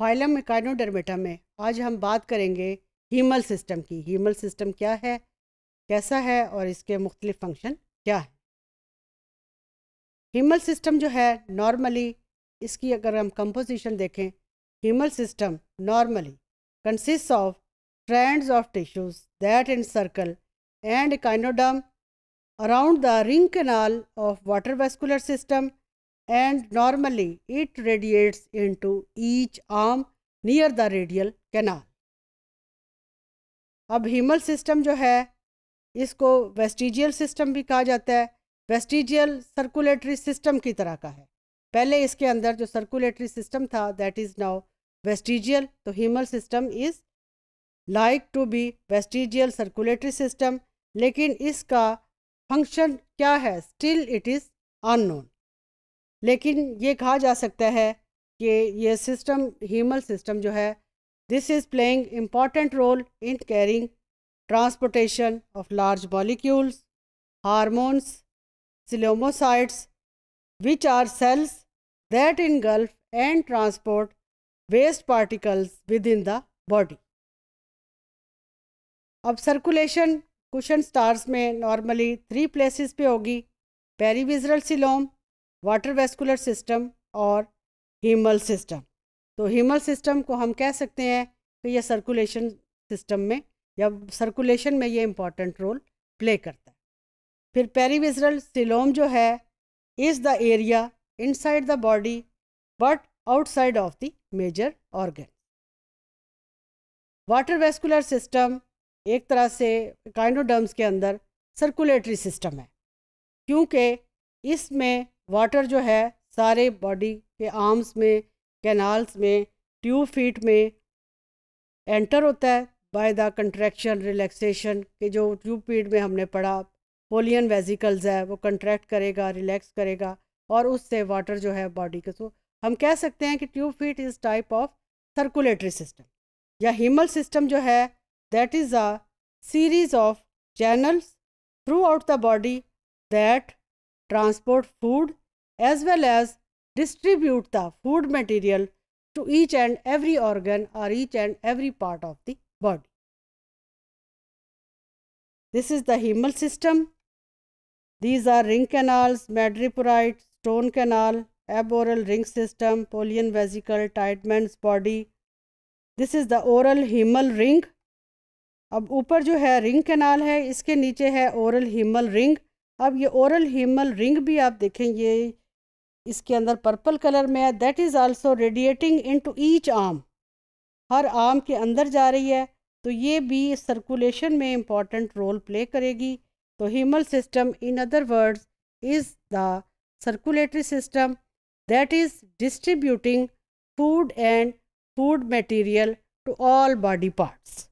Phylum मेकानोडर्मेटा में आज हम बात करेंगे हीमल सिस्टम की हीमल सिस्टम क्या है कैसा है और इसके मुख्तलिफ फंक्शन क्या है हीमल सिस्टम जो है नॉर्मली इसकी अगर हम कंपोजिशन देखें haemal system normally consist of strands of tissues that in circle and काइनोडम around the ring canal of water vascular system and normally it radiates into each arm near the radial canal. अब haemal system जो है इसको vestigial system भी कहा जाता है vestigial circulatory system की तरह का है पहले इसके अंदर जो सर्कुलेटरी सिस्टम था दैट इज़ नाउ वेस्टिजियल तो haemal system is like to be vestigial circulatory system लेकिन इसका फंक्शन क्या है स्टिल इट इज़ अननोन लेकिन ये कहा जा सकता है कि ये सिस्टम ह्यूमल सिस्टम जो है this is playing important role in carrying transportation of large molecules hormones coelomocytes which are cells that engulf and transport waste particles within the body अब सर्कुलेशन कुशन स्टार्स में normally three places पे होगी perivisceral coelom water vascular system और haemal system तो haemal system को हम कह सकते हैं कि यह सर्कुलेशन सिस्टम में या सर्कुलेशन में ये इम्पॉर्टेंट रोल प्ले करता है फिर पेरीविजरल सिलोम जो है is the area inside the body but outside of the major organ water vascular system एक तरह से काइंडोडर्म्स के अंदर सर्कुलेटरी सिस्टम है क्योंकि इसमें वाटर जो है सारे बॉडी के आर्म्स में कैनाल्स में ट्यूब फीट में एंटर होता है बाय द कंट्रैक्शन रिलैक्सेशन के जो ट्यूब फीट में हमने पढ़ा पोलियन वेजिकल्स है वो कंट्रैक्ट करेगा रिलैक्स करेगा और उससे वाटर जो है बॉडी के सो हम कह सकते हैं कि tube feet is type of circulatory system या हीमल सिस्टम जो है that is a series of channels throughout the body that transport food as well as distribute the food material to each and every organ or each and every part of the body. This is the hemal system. These are ring canals, madreporite, stone canal, aboral ring system, pollen vesicle, Tideman's body. This is the oral hemal ring. अब ऊपर जो है ring canal है इसके नीचे है oral haemal ring अब ये ओरल हीमल रिंग भी आप देखें ये इसके अंदर पर्पल कलर में है that is also radiating into each arm हर आर्म के अंदर जा रही है तो ये भी सर्कुलेशन में इम्पॉर्टेंट रोल प्ले करेगी तो haemal system in other words is the circulatory system that is distributing food and food material to all body parts